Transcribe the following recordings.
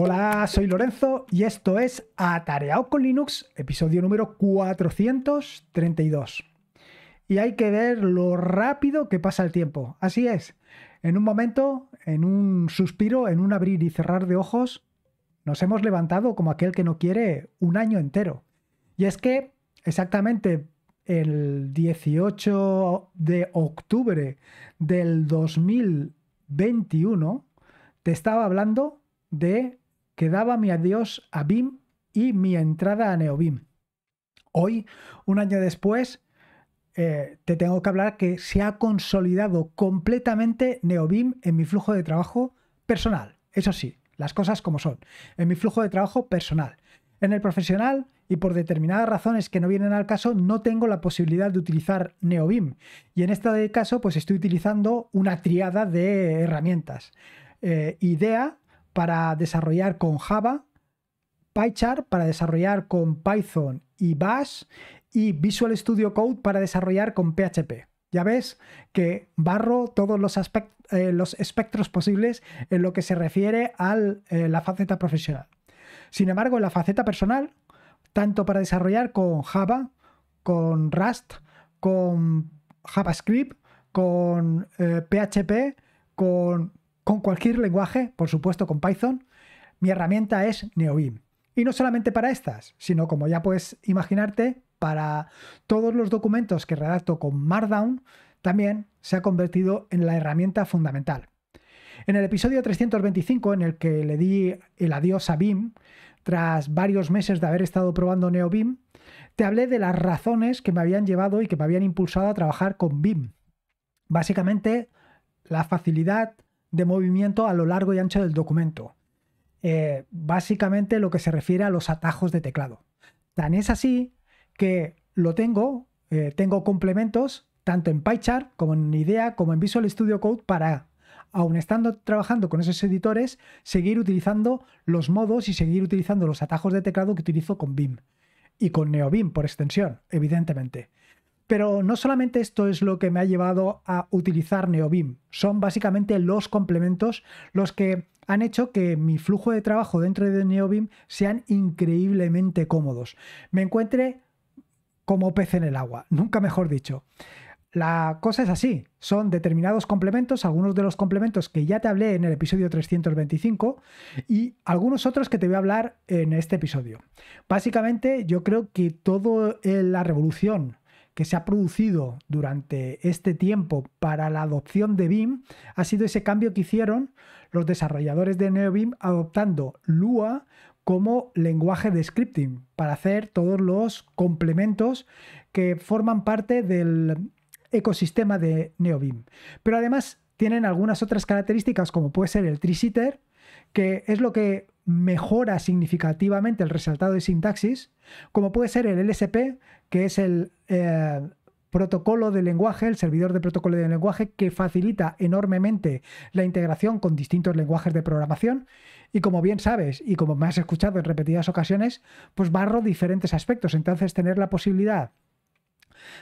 Hola, soy Lorenzo y esto es Atareado con Linux, episodio número 432. Y hay que ver lo rápido que pasa el tiempo. Así es, en un momento, en un suspiro, en un abrir y cerrar de ojos, nos hemos levantado como aquel que no quiere un año entero. Y es que exactamente el 18 de octubre del 2021 te estaba hablando de que daba mi adiós a BIM y mi entrada a NeoBIM. Hoy, un año después, eh, te tengo que hablar que se ha consolidado completamente NeoBIM en mi flujo de trabajo personal. Eso sí, las cosas como son. En mi flujo de trabajo personal. En el profesional, y por determinadas razones que no vienen al caso, no tengo la posibilidad de utilizar NeoBIM. Y en este caso, pues estoy utilizando una triada de herramientas. Eh, IDEA, para desarrollar con Java, PyCharm para desarrollar con Python y Bash y Visual Studio Code para desarrollar con PHP. Ya ves que barro todos eh, los, espectros posibles en lo que se refiere a eh, la faceta profesional. Sin embargo, en la faceta personal, tanto para desarrollar con Java, con Rust, con JavaScript, con PHP, eh, con con cualquier lenguaje, por supuesto con Python, mi herramienta es NeoBim Y no solamente para estas, sino como ya puedes imaginarte, para todos los documentos que redacto con Markdown, también se ha convertido en la herramienta fundamental. En el episodio 325, en el que le di el adiós a BIM, tras varios meses de haber estado probando NeoBIM, te hablé de las razones que me habían llevado y que me habían impulsado a trabajar con BIM. Básicamente, la facilidad, de movimiento a lo largo y ancho del documento. Eh, básicamente lo que se refiere a los atajos de teclado. Tan es así que lo tengo, eh, tengo complementos tanto en PyCharm como en IDEA como en Visual Studio Code para, aun estando trabajando con esos editores, seguir utilizando los modos y seguir utilizando los atajos de teclado que utilizo con BIM y con NeoBIM por extensión, evidentemente. Pero no solamente esto es lo que me ha llevado a utilizar Neobim. son básicamente los complementos los que han hecho que mi flujo de trabajo dentro de Neobim sean increíblemente cómodos. Me encuentre como pez en el agua, nunca mejor dicho. La cosa es así, son determinados complementos, algunos de los complementos que ya te hablé en el episodio 325 y algunos otros que te voy a hablar en este episodio. Básicamente yo creo que toda la revolución que se ha producido durante este tiempo para la adopción de BIM ha sido ese cambio que hicieron los desarrolladores de NeoBIM adoptando Lua como lenguaje de scripting para hacer todos los complementos que forman parte del ecosistema de NeoBIM. Pero además tienen algunas otras características como puede ser el Trisitter, que es lo que mejora significativamente el resultado de sintaxis, como puede ser el LSP, que es el eh, protocolo de lenguaje, el servidor de protocolo de lenguaje, que facilita enormemente la integración con distintos lenguajes de programación. Y como bien sabes, y como me has escuchado en repetidas ocasiones, pues barro diferentes aspectos. Entonces, tener la posibilidad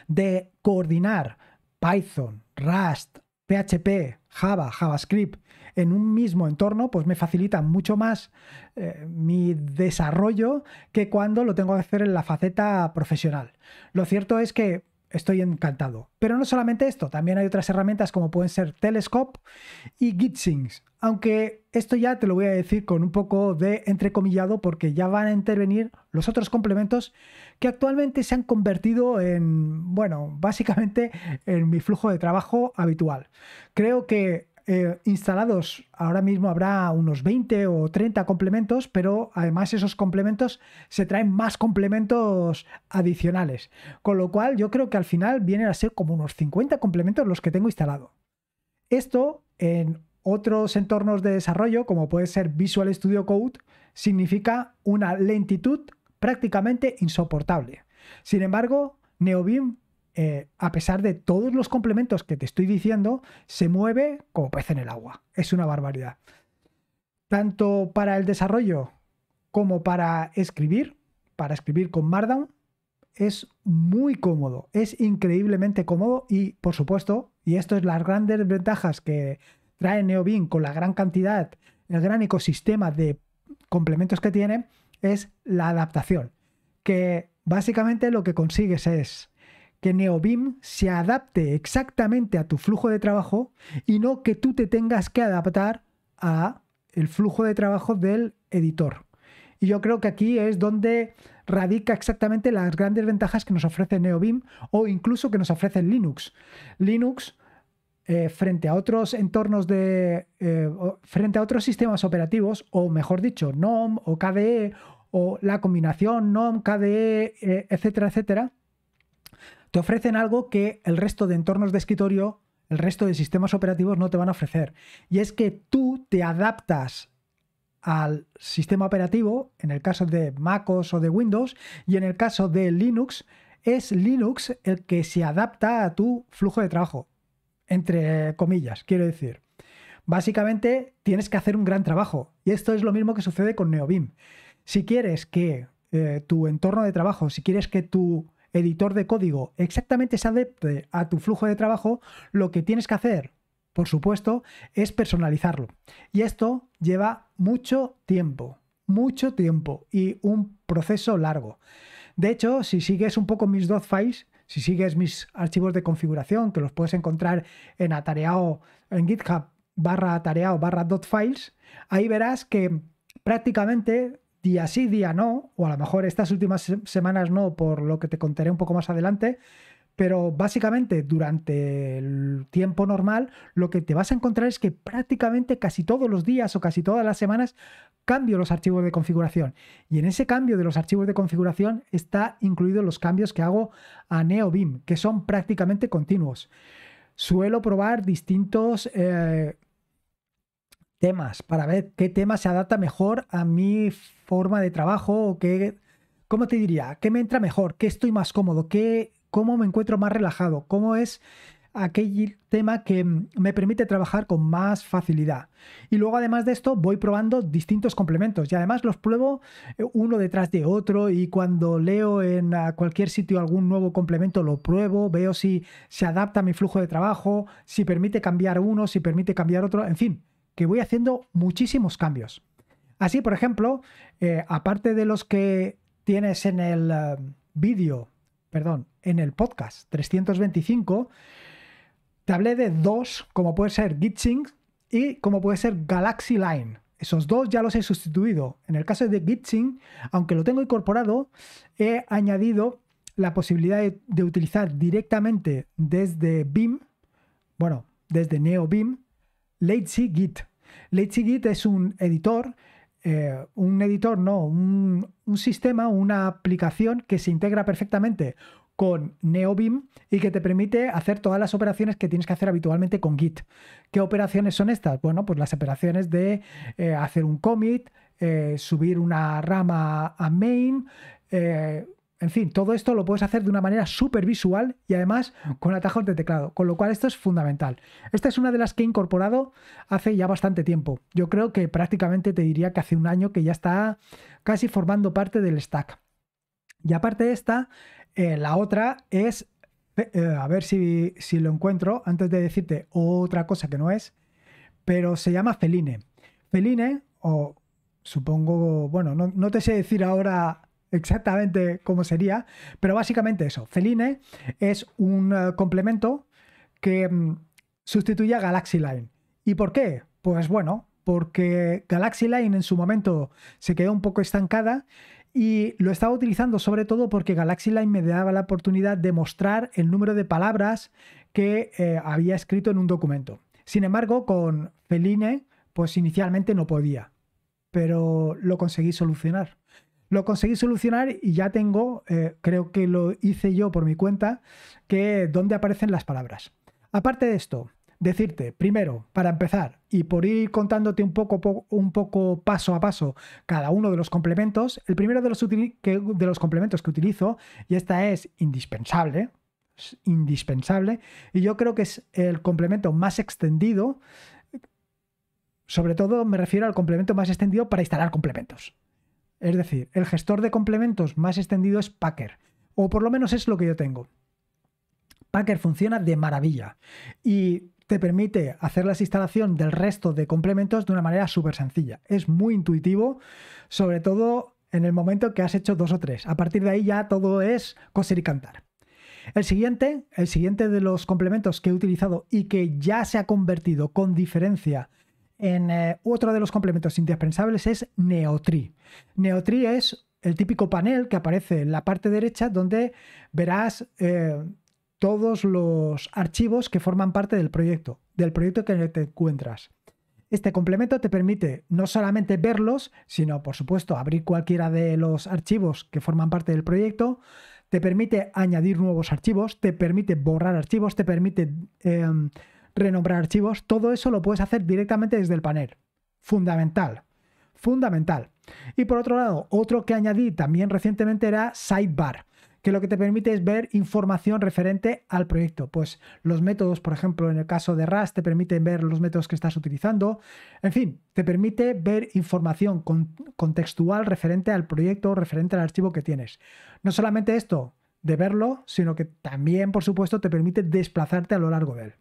de coordinar Python, Rust, PHP, Java, JavaScript en un mismo entorno, pues me facilita mucho más eh, mi desarrollo que cuando lo tengo que hacer en la faceta profesional. Lo cierto es que estoy encantado. Pero no solamente esto, también hay otras herramientas como pueden ser Telescope y GitSync. Aunque esto ya te lo voy a decir con un poco de entrecomillado porque ya van a intervenir los otros complementos que actualmente se han convertido en, bueno, básicamente en mi flujo de trabajo habitual. Creo que eh, instalados ahora mismo habrá unos 20 o 30 complementos, pero además esos complementos se traen más complementos adicionales. Con lo cual yo creo que al final vienen a ser como unos 50 complementos los que tengo instalado. Esto en otros entornos de desarrollo, como puede ser Visual Studio Code, significa una lentitud prácticamente insoportable. Sin embargo, neovim eh, a pesar de todos los complementos que te estoy diciendo, se mueve como pez en el agua. Es una barbaridad. Tanto para el desarrollo como para escribir, para escribir con Markdown, es muy cómodo, es increíblemente cómodo y por supuesto, y esto es las grandes ventajas que trae Neobin con la gran cantidad, el gran ecosistema de complementos que tiene, es la adaptación, que básicamente lo que consigues es que NeoBIM se adapte exactamente a tu flujo de trabajo y no que tú te tengas que adaptar a el flujo de trabajo del editor. Y yo creo que aquí es donde radica exactamente las grandes ventajas que nos ofrece NeoBIM o incluso que nos ofrece Linux. Linux, eh, frente a otros entornos de. Eh, frente a otros sistemas operativos, o mejor dicho, NOM o KDE, o la combinación NOM, KDE, eh, etcétera, etcétera, te ofrecen algo que el resto de entornos de escritorio, el resto de sistemas operativos no te van a ofrecer. Y es que tú te adaptas al sistema operativo, en el caso de MacOS o de Windows, y en el caso de Linux, es Linux el que se adapta a tu flujo de trabajo, entre comillas, quiero decir. Básicamente tienes que hacer un gran trabajo, y esto es lo mismo que sucede con Neobim. Si quieres que eh, tu entorno de trabajo, si quieres que tu editor de código, exactamente se adapte a tu flujo de trabajo, lo que tienes que hacer, por supuesto, es personalizarlo. Y esto lleva mucho tiempo, mucho tiempo y un proceso largo. De hecho, si sigues un poco mis files si sigues mis archivos de configuración, que los puedes encontrar en atareado, en GitHub barra atareado barra files, ahí verás que prácticamente día sí, día no, o a lo mejor estas últimas semanas no, por lo que te contaré un poco más adelante, pero básicamente durante el tiempo normal lo que te vas a encontrar es que prácticamente casi todos los días o casi todas las semanas cambio los archivos de configuración. Y en ese cambio de los archivos de configuración está incluido los cambios que hago a NeoBIM que son prácticamente continuos. Suelo probar distintos eh, para ver qué tema se adapta mejor a mi forma de trabajo o qué, ¿cómo te diría? ¿Qué me entra mejor? ¿Qué estoy más cómodo? ¿Qué, ¿Cómo me encuentro más relajado? ¿Cómo es aquel tema que me permite trabajar con más facilidad? Y luego además de esto voy probando distintos complementos y además los pruebo eh, uno detrás de otro y cuando leo en cualquier sitio algún nuevo complemento lo pruebo, veo si se adapta a mi flujo de trabajo, si permite cambiar uno, si permite cambiar otro, en fin que voy haciendo muchísimos cambios. Así, por ejemplo, eh, aparte de los que tienes en el eh, vídeo, perdón, en el podcast 325, te hablé de dos, como puede ser GitSync y como puede ser Galaxy Line. Esos dos ya los he sustituido. En el caso de GitSync, aunque lo tengo incorporado, he añadido la posibilidad de, utilizar directamente desde BIM, bueno, desde NeoBIM, Leitzi Git. Git es un editor, eh, un editor, no, un, sistema, una aplicación que se integra perfectamente con NeoBIM y que te permite hacer todas las operaciones que tienes que hacer habitualmente con Git. ¿Qué operaciones son estas? Bueno, pues las operaciones de eh, hacer un commit, eh, subir una rama a main, en fin, todo esto lo puedes hacer de una manera súper visual y además con atajos de teclado, con lo cual esto es fundamental. Esta es una de las que he incorporado hace ya bastante tiempo. Yo creo que prácticamente te diría que hace un año que ya está casi formando parte del stack. Y aparte de esta, eh, la otra es, eh, a ver si, lo encuentro antes de decirte otra cosa que no es, pero se llama Feline. Feline, o supongo, bueno, no, no, te sé decir ahora exactamente cómo sería, pero básicamente eso, Celine es un eh, complemento que mm, sustituye a Galaxy Line. ¿Y por qué? Pues bueno, porque Galaxy Line en su momento se quedó un poco estancada y lo estaba utilizando sobre todo porque Galaxy Line me daba la oportunidad de mostrar el número de palabras que eh, había escrito en un documento. Sin embargo, con Feline, pues inicialmente no podía, pero lo conseguí solucionar. Lo conseguí solucionar y ya tengo, eh, creo que lo hice yo por mi cuenta, que dónde aparecen las palabras. Aparte de esto, decirte, primero, para empezar, y por ir contándote un poco, un poco paso a paso cada uno de los complementos, el primero de los, de los complementos que utilizo, y esta es indispensable, es indispensable, y yo creo que es el complemento más extendido, sobre todo me refiero al complemento más extendido para instalar complementos. Es decir, el gestor de complementos más extendido es Packer, o por lo menos es lo que yo tengo. Packer funciona de maravilla y te permite hacer la instalación del resto de complementos de una manera súper sencilla. Es muy intuitivo, sobre todo en el momento que has hecho dos o tres. A partir de ahí ya todo es coser y cantar. El siguiente, el siguiente de los complementos que he utilizado y que ya se ha convertido con diferencia en eh, otro de los complementos indispensables es Neotri. Neotri es el típico panel que aparece en la parte derecha donde verás eh, todos los archivos que forman parte del proyecto, del proyecto que te encuentras. Este complemento te permite no solamente verlos, sino por supuesto abrir cualquiera de los archivos que forman parte del proyecto, te permite añadir nuevos archivos, te permite borrar archivos, te permite... Em, renombrar archivos, todo eso lo puedes hacer directamente desde el panel. Fundamental. Fundamental. Y por otro lado, otro que añadí también recientemente era Sidebar, que lo que te permite es ver información referente al proyecto. Pues los métodos, por ejemplo, en el caso de Rust, te permiten ver los métodos que estás utilizando. En fin, te permite ver información contextual referente al proyecto, referente al archivo que tienes. No solamente esto de verlo, sino que también, por supuesto, te permite desplazarte a lo largo de él.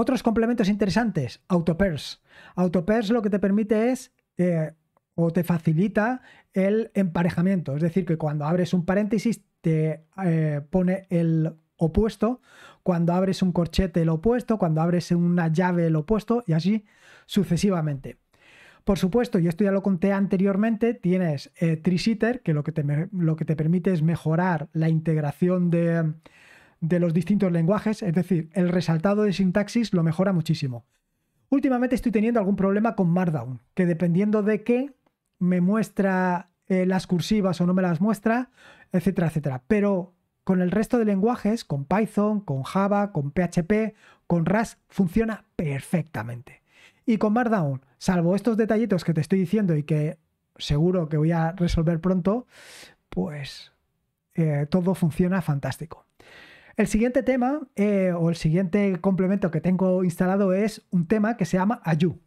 Otros complementos interesantes, AutoPairs. AutoPairs lo que te permite es eh, o te facilita el emparejamiento, es decir, que cuando abres un paréntesis te eh, pone el opuesto, cuando abres un corchete el opuesto, cuando abres una llave el opuesto y así sucesivamente. Por supuesto, y esto ya lo conté anteriormente, tienes eh, que lo que, lo que te permite es mejorar la integración de, de los distintos lenguajes, es decir, el resaltado de sintaxis lo mejora muchísimo. Últimamente estoy teniendo algún problema con Markdown, que dependiendo de qué me muestra eh, las cursivas o no me las muestra, etcétera, etcétera. Pero con el resto de lenguajes, con Python, con Java, con PHP, con RAS funciona perfectamente. Y con Markdown, salvo estos detallitos que te estoy diciendo y que seguro que voy a resolver pronto, pues eh, todo funciona fantástico. El siguiente tema eh, o el siguiente complemento que tengo instalado es un tema que se llama Ayu.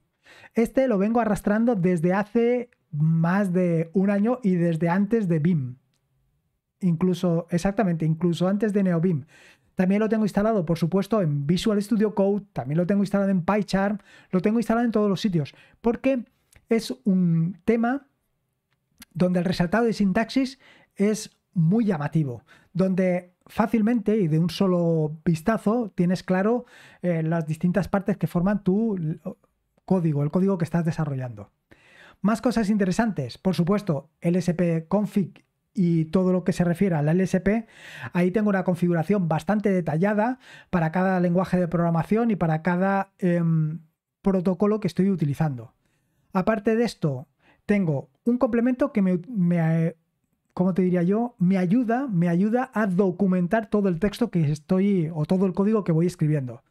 Este lo vengo arrastrando desde hace más de un año y desde antes de BIM. Incluso, exactamente, incluso antes de NeoBIM. También lo tengo instalado, por supuesto, en Visual Studio Code, también lo tengo instalado en PyCharm, lo tengo instalado en todos los sitios, porque es un tema donde el resaltado de sintaxis es muy llamativo, donde fácilmente y de un solo vistazo tienes claro eh, las distintas partes que forman tu código, el código que estás desarrollando. Más cosas interesantes, por supuesto, LSP config y todo lo que se refiere a la LSP, ahí tengo una configuración bastante detallada para cada lenguaje de programación y para cada em, protocolo que estoy utilizando. Aparte de esto, tengo un complemento que me, me ¿cómo te diría yo? Me ayuda, me ayuda a documentar todo el texto que estoy o todo el código que voy escribiendo.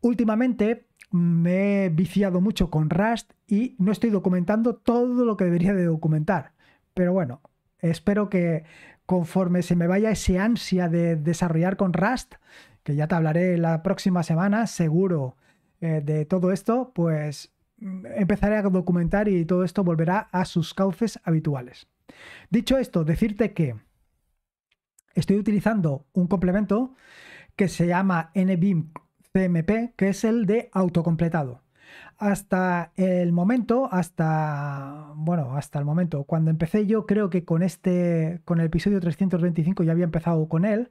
Últimamente mm, me he viciado mucho con Rust y no estoy documentando todo lo que debería de documentar. Pero bueno, espero que conforme se me vaya ese ansia de desarrollar con Rust, que ya te hablaré la próxima semana, seguro, eh, de todo esto, pues mm, empezaré a documentar y todo esto volverá a sus cauces habituales. Dicho esto, decirte que estoy utilizando un complemento que se llama NBIM CMP, que es el de autocompletado. Hasta el momento, hasta bueno, hasta el momento, cuando empecé yo creo que con este con el episodio 325 ya había empezado con él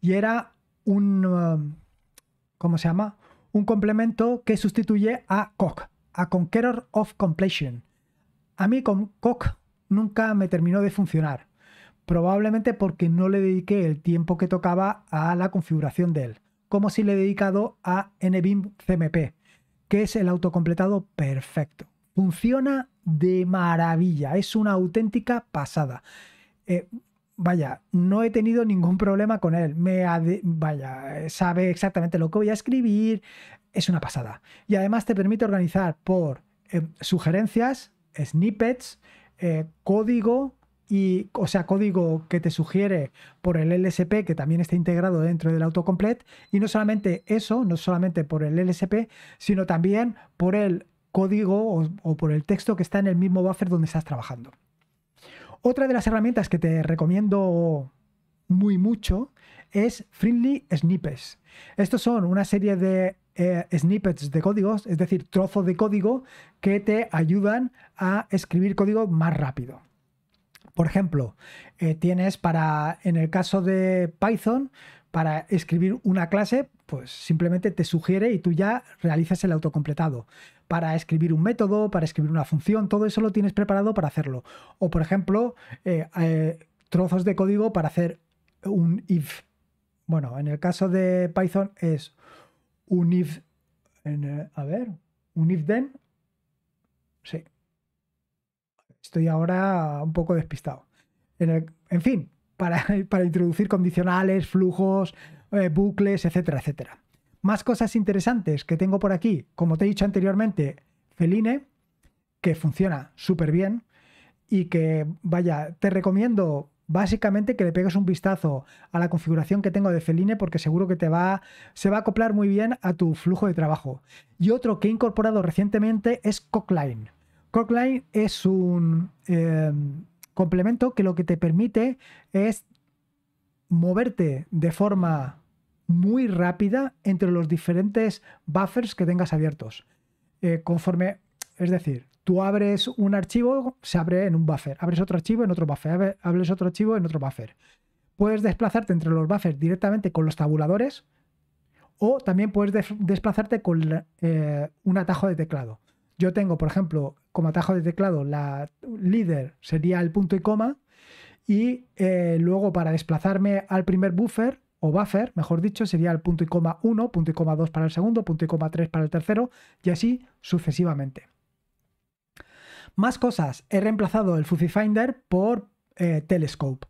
y era un um, ¿cómo se llama? un complemento que sustituye a COC, a Conqueror of Completion. A mí con COC nunca me terminó de funcionar, probablemente porque no le dediqué el tiempo que tocaba a la configuración de él, como si le he dedicado a NBIM CMP, que es el autocompletado perfecto. Funciona de maravilla, es una auténtica pasada. Eh, vaya, no he tenido ningún problema con él. Me vaya, sabe exactamente lo que voy a escribir. Es una pasada. Y además te permite organizar por eh, sugerencias, snippets, eh, código y, o sea, código que te sugiere por el LSP, que también está integrado dentro del autocomplete, y no solamente eso, no solamente por el LSP, sino también por el código o, o por el texto que está en el mismo buffer donde estás trabajando. Otra de las herramientas que te recomiendo muy mucho es Friendly Snippets. Estos son una serie de eh, snippets de códigos, es decir, trozos de código que te ayudan a escribir código más rápido. Por ejemplo, eh, tienes para, en el caso de Python, para escribir una clase, pues simplemente te sugiere y tú ya realizas el autocompletado. Para escribir un método, para escribir una función, todo eso lo tienes preparado para hacerlo. O, por ejemplo, eh, trozos de código para hacer un if. Bueno, en el caso de Python es un if eh, a ver, if then Sí. Estoy ahora un poco despistado. En, en fin, para, para, introducir condicionales, flujos, eh, bucles, etcétera, etcétera. Más cosas interesantes que tengo por aquí. Como te he dicho anteriormente, Feline, que funciona súper bien y que, vaya, te recomiendo básicamente que le pegues un vistazo a la configuración que tengo de Feline porque seguro que te va, se va a acoplar muy bien a tu flujo de trabajo. Y otro que he incorporado recientemente es Cockline. Cockline es un eh, complemento que lo que te permite es moverte de forma muy rápida entre los diferentes buffers que tengas abiertos. Eh, conforme, es decir, Tú abres un archivo, se abre en un buffer. Abres otro archivo en otro buffer. Abres otro archivo en otro buffer. Puedes desplazarte entre los buffers directamente con los tabuladores o también puedes desplazarte con eh, un atajo de teclado. Yo tengo, por ejemplo, como atajo de teclado, la líder sería el punto y coma y eh, luego para desplazarme al primer buffer o buffer, mejor dicho, sería el punto y coma 1, punto y coma 2 para el segundo, punto y coma 3 para el tercero y así sucesivamente. Más cosas, he reemplazado el Fuzzy Finder por eh, Telescope.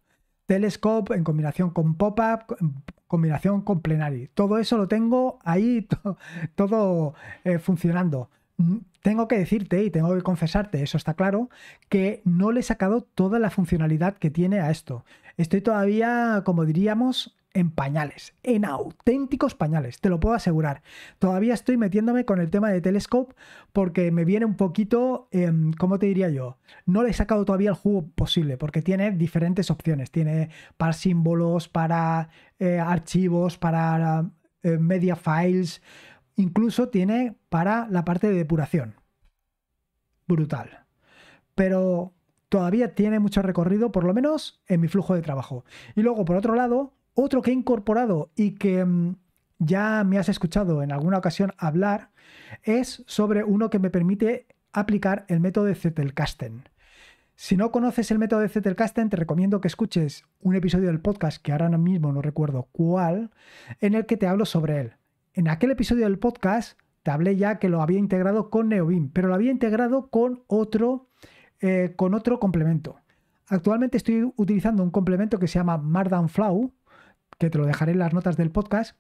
Telescope en combinación con Pop-Up, en combinación con Plenary. Todo eso lo tengo ahí, todo eh, funcionando. Mm, tengo que decirte y tengo que confesarte, eso está claro, que no le he sacado toda la funcionalidad que tiene a esto. Estoy todavía, como diríamos, en pañales, en auténticos pañales, te lo puedo asegurar. Todavía estoy metiéndome con el tema de Telescope porque me viene un poquito, em, ¿cómo te diría yo? No le he sacado todavía el jugo posible porque tiene diferentes opciones. Tiene para símbolos, para eh, archivos, para eh, media files, incluso tiene para la parte de depuración. Brutal. Pero todavía tiene mucho recorrido, por lo menos en mi flujo de trabajo. Y luego, por otro lado, otro que he incorporado y que mm, ya me has escuchado en alguna ocasión hablar es sobre uno que me permite aplicar el método de Zettelkasten. Si no conoces el método de Zettelkasten, te recomiendo que escuches un episodio del podcast, que ahora mismo no recuerdo cuál, en el que te hablo sobre él. En aquel episodio del podcast te hablé ya que lo había integrado con Neobim, pero lo había integrado con otro, eh, con otro complemento. Actualmente estoy utilizando un complemento que se llama Markdown Flow, que te lo dejaré en las notas del podcast,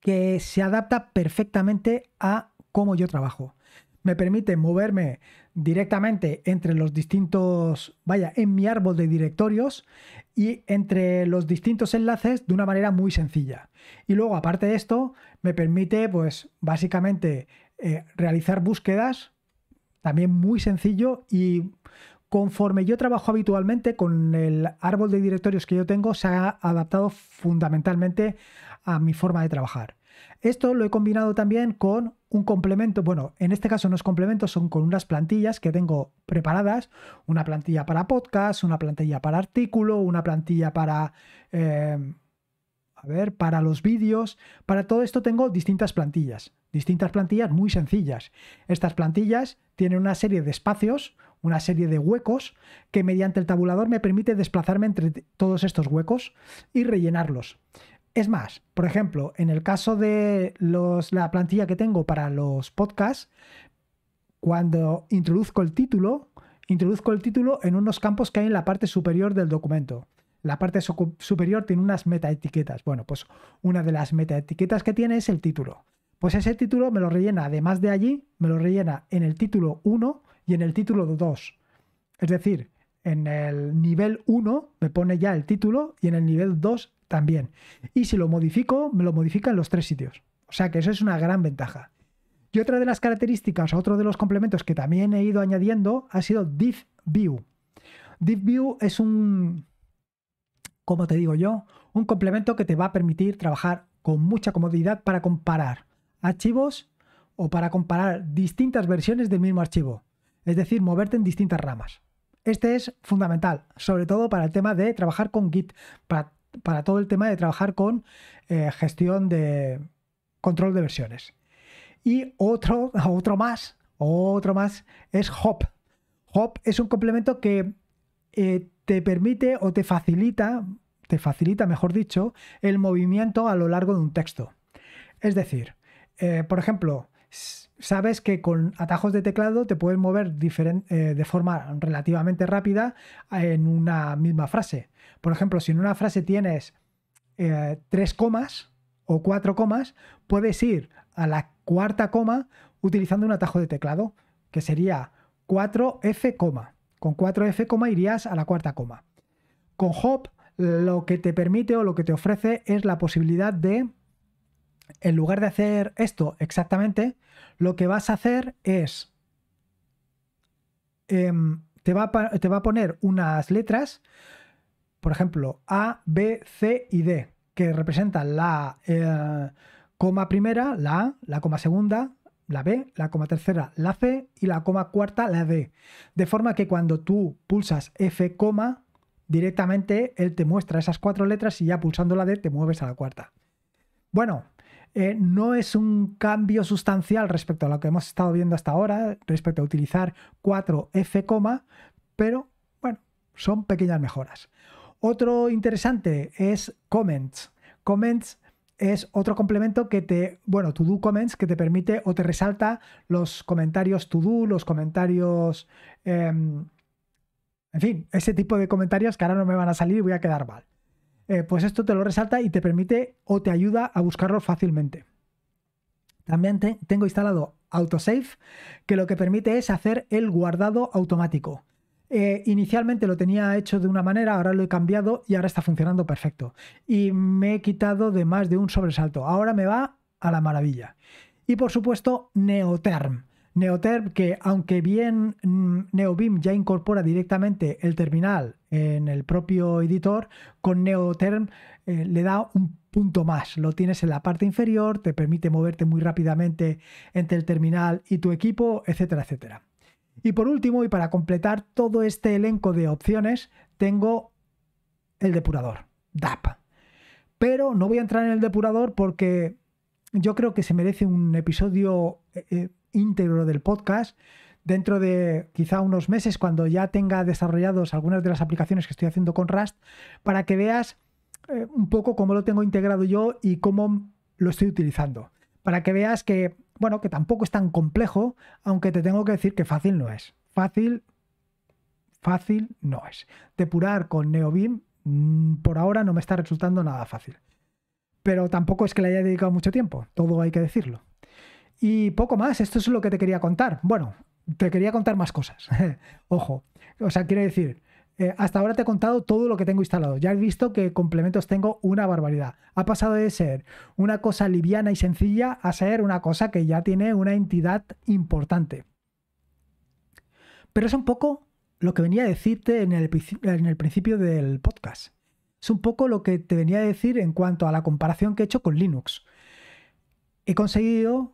que se adapta perfectamente a cómo yo trabajo. Me permite moverme directamente entre los distintos, vaya, en mi árbol de directorios y entre los distintos enlaces de una manera muy sencilla. Y luego, aparte de esto, me permite, pues, básicamente eh, realizar búsquedas, también muy sencillo y Conforme yo trabajo habitualmente con el árbol de directorios que yo tengo, se ha adaptado fundamentalmente a mi forma de trabajar. Esto lo he combinado también con un complemento, bueno, en este caso los complementos son con unas plantillas que tengo preparadas, una plantilla para podcast, una plantilla para artículo, una plantilla para eh, a ver, para los vídeos, para todo esto tengo distintas plantillas, distintas plantillas muy sencillas. Estas plantillas tienen una serie de espacios, una serie de huecos que mediante el tabulador me permite desplazarme entre todos estos huecos y rellenarlos. Es más, por ejemplo, en el caso de la plantilla que tengo para los podcasts, cuando introduzco el título, introduzco el título en unos campos que hay en la parte superior del documento. La parte superior tiene unas metaetiquetas. Bueno, pues una de las metaetiquetas que tiene es el título. Pues ese título me lo rellena, además de allí, me lo rellena en el título 1 y en el título 2. Es decir, en el nivel 1 me pone ya el título y en el nivel 2 también. Y si lo modifico, me lo modifica en los tres sitios. O sea que eso es una gran ventaja. Y otra de las características, otro de los complementos que también he ido añadiendo ha sido DivView. DivView es un, como te digo yo, un complemento que te va a permitir trabajar con mucha comodidad para comparar archivos o para comparar distintas versiones del mismo archivo, es decir, moverte en distintas ramas. Este es fundamental, sobre todo para el tema de trabajar con Git, para, todo el tema de trabajar con eh, gestión de control de versiones. Y otro, otro más, otro más es Hop. Hop es un complemento que eh, te permite o te facilita, te facilita, mejor dicho, el movimiento a lo largo de un texto. Es decir, eh, por ejemplo, sabes que con atajos de teclado te puedes mover eh, de forma relativamente rápida en una misma frase. Por ejemplo, si en una frase tienes eh, tres comas o cuatro comas, puedes ir a la cuarta coma utilizando un atajo de teclado, que sería 4F coma. Con 4F, irías a la cuarta coma. Con hop lo que te permite o lo que te ofrece es la posibilidad de, en lugar de hacer esto exactamente, lo que vas a hacer es, em, te, va a, te va a poner unas letras, por ejemplo, A, B, C y D, que representan la eh, coma primera, la A, la coma segunda, la B, la coma tercera la C y la coma cuarta la D. De forma que cuando tú pulsas F, directamente él te muestra esas cuatro letras y ya pulsando la D te mueves a la cuarta. Bueno, eh, no es un cambio sustancial respecto a lo que hemos estado viendo hasta ahora, respecto a utilizar 4F, pero bueno, son pequeñas mejoras. Otro interesante es comments. Comments es otro complemento que te, bueno, To Do Comments, que te permite o te resalta los comentarios To Do, los comentarios... Em, en fin, ese tipo de comentarios que ahora no me van a salir y voy a quedar mal. Eh, pues esto te lo resalta y te permite o te ayuda a buscarlo fácilmente. También tengo instalado Autosave, que lo que permite es hacer el guardado automático. Eh, inicialmente lo tenía hecho de una manera, ahora lo he cambiado y ahora está funcionando perfecto. Y me he quitado de más de un sobresalto. Ahora me va a la maravilla. Y por supuesto, Neoterm. Neoterm que aunque bien mm, NeoBeam ya incorpora directamente el terminal en el propio editor, con NeoTerm eh, le da un punto más. Lo tienes en la parte inferior, te permite moverte muy rápidamente entre el terminal y tu equipo, etcétera, etcétera. Y por último, y para completar todo este elenco de opciones, tengo el depurador, DAP. Pero no voy a entrar en el depurador porque yo creo que se merece un episodio eh, eh, íntegro del podcast dentro de quizá unos meses cuando ya tenga desarrollados algunas de las aplicaciones que estoy haciendo con Rust para que veas eh, un poco cómo lo tengo integrado yo y cómo lo estoy utilizando. Para que veas que bueno, que tampoco es tan complejo, aunque te tengo que decir que fácil no es. Fácil, fácil no es. Depurar con NeoBeam mm, por ahora no me está resultando nada fácil. Pero tampoco es que le haya dedicado mucho tiempo, todo hay que decirlo. Y poco más, esto es lo que te quería contar. Bueno, te quería contar más cosas. Ojo, o sea, quiere decir, eh, hasta ahora te he contado todo lo que tengo instalado. Ya has visto que complementos tengo una barbaridad. Ha pasado de ser una cosa liviana y sencilla a ser una cosa que ya tiene una entidad importante. Pero es un poco lo que venía a decirte en el, en el principio del podcast. Es un poco lo que te venía a decir en cuanto a la comparación que he hecho con Linux. He conseguido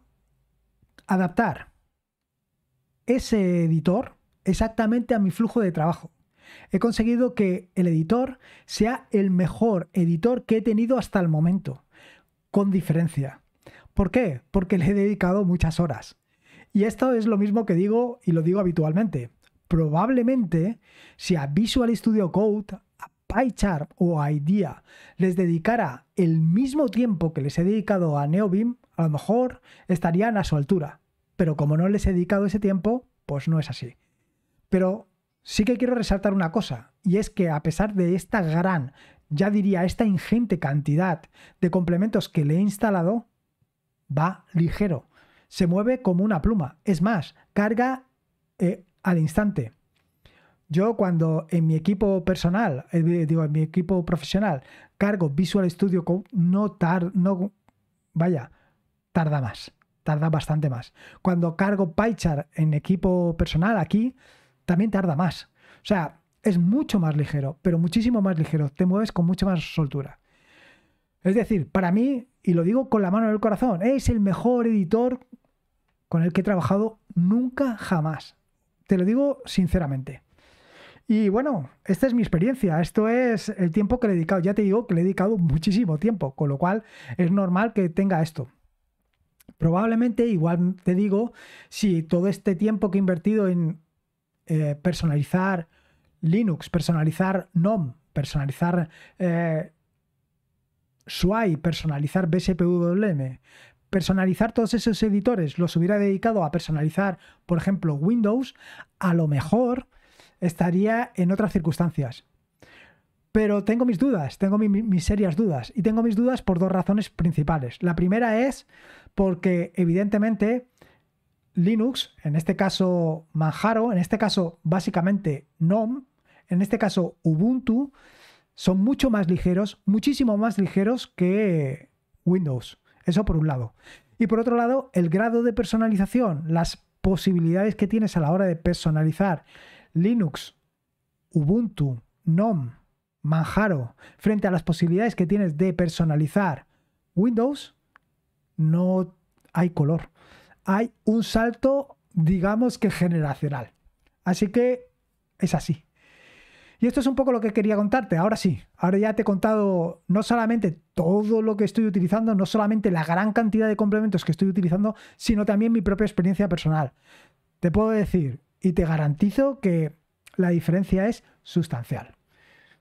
adaptar ese editor exactamente a mi flujo de trabajo he conseguido que el editor sea el mejor editor que he tenido hasta el momento, con diferencia. ¿Por qué? Porque le he dedicado muchas horas. Y esto es lo mismo que digo y lo digo habitualmente. Probablemente, si a Visual Studio Code, a PyCharm o a IDEA les dedicara el mismo tiempo que les he dedicado a NeoBeam, a lo mejor estarían a su altura. Pero como no les he dedicado ese tiempo, pues no es así. Pero Sí que quiero resaltar una cosa, y es que a pesar de esta gran, ya diría, esta ingente cantidad de complementos que le he instalado, va ligero. Se mueve como una pluma. Es más, carga eh, al instante. Yo cuando en mi equipo personal, eh, digo, en mi equipo profesional, cargo Visual Studio no tarda no, vaya, tarda más, tarda bastante más. Cuando cargo PyChar en equipo personal aquí, también tarda más. O sea, es mucho más ligero, pero muchísimo más ligero. Te mueves con mucha más soltura. Es decir, para mí, y lo digo con la mano en el corazón, es el mejor editor con el que he trabajado nunca jamás. Te lo digo sinceramente. Y bueno, esta es mi experiencia, esto es el tiempo que le he dedicado. Ya te digo que le he dedicado muchísimo tiempo, con lo cual es normal que tenga esto. Probablemente, igual te digo, si todo este tiempo que he invertido en eh, personalizar Linux, personalizar GNOME, personalizar eh, SWI, personalizar BSPWM, personalizar todos esos editores, los hubiera dedicado a personalizar, por ejemplo, Windows, a lo mejor estaría en otras circunstancias. Pero tengo mis dudas, tengo mis serias dudas. Y tengo mis dudas por dos razones principales. La primera es porque evidentemente Linux, en este caso Manjaro, en este caso básicamente GNOME, en este caso Ubuntu, son mucho más ligeros, muchísimo más ligeros que Windows. Eso por un lado. Y por otro lado, el grado de personalización, las posibilidades que tienes a la hora de personalizar Linux, Ubuntu, GNOME, Manjaro, frente a las posibilidades que tienes de personalizar Windows, no hay color hay un salto, digamos que generacional. Así que es así. Y esto es un poco lo que quería contarte. Ahora sí, ahora ya te he contado no solamente todo lo que estoy utilizando, no solamente la gran cantidad de complementos que estoy utilizando, sino también mi propia experiencia personal. Te puedo decir y te garantizo que la diferencia es sustancial.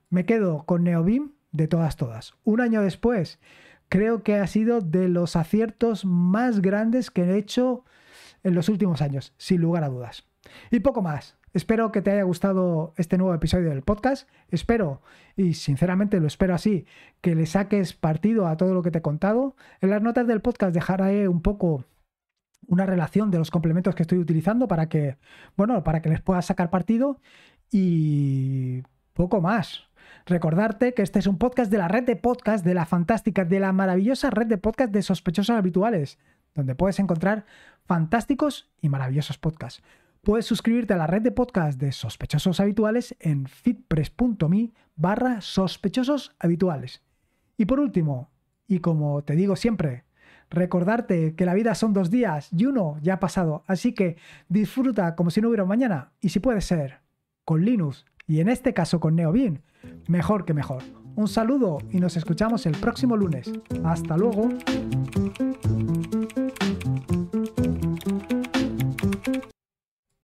Me quedo con Neobim de todas, todas. Un año después creo que ha sido de los aciertos más grandes que he hecho en los últimos años, sin lugar a dudas. Y poco más. Espero que te haya gustado este nuevo episodio del podcast. Espero, y sinceramente lo espero así, que le saques partido a todo lo que te he contado. En las notas del podcast dejaré un poco una relación de los complementos que estoy utilizando para que, bueno, para que les puedas sacar partido y poco más. Recordarte que este es un podcast de la red de podcast, de la fantástica, de la maravillosa red de podcast de sospechosos habituales, donde puedes encontrar fantásticos y maravillosos podcasts. Puedes suscribirte a la red de podcast de sospechosos habituales en fitpress.me barra sospechosos habituales. Y por último, y como te digo siempre, recordarte que la vida son dos días y uno ya ha pasado, así que disfruta como si no hubiera un mañana y si puede ser, con Linux y en este caso con Neobin, Mejor que mejor. Un saludo y nos escuchamos el próximo lunes. Hasta luego.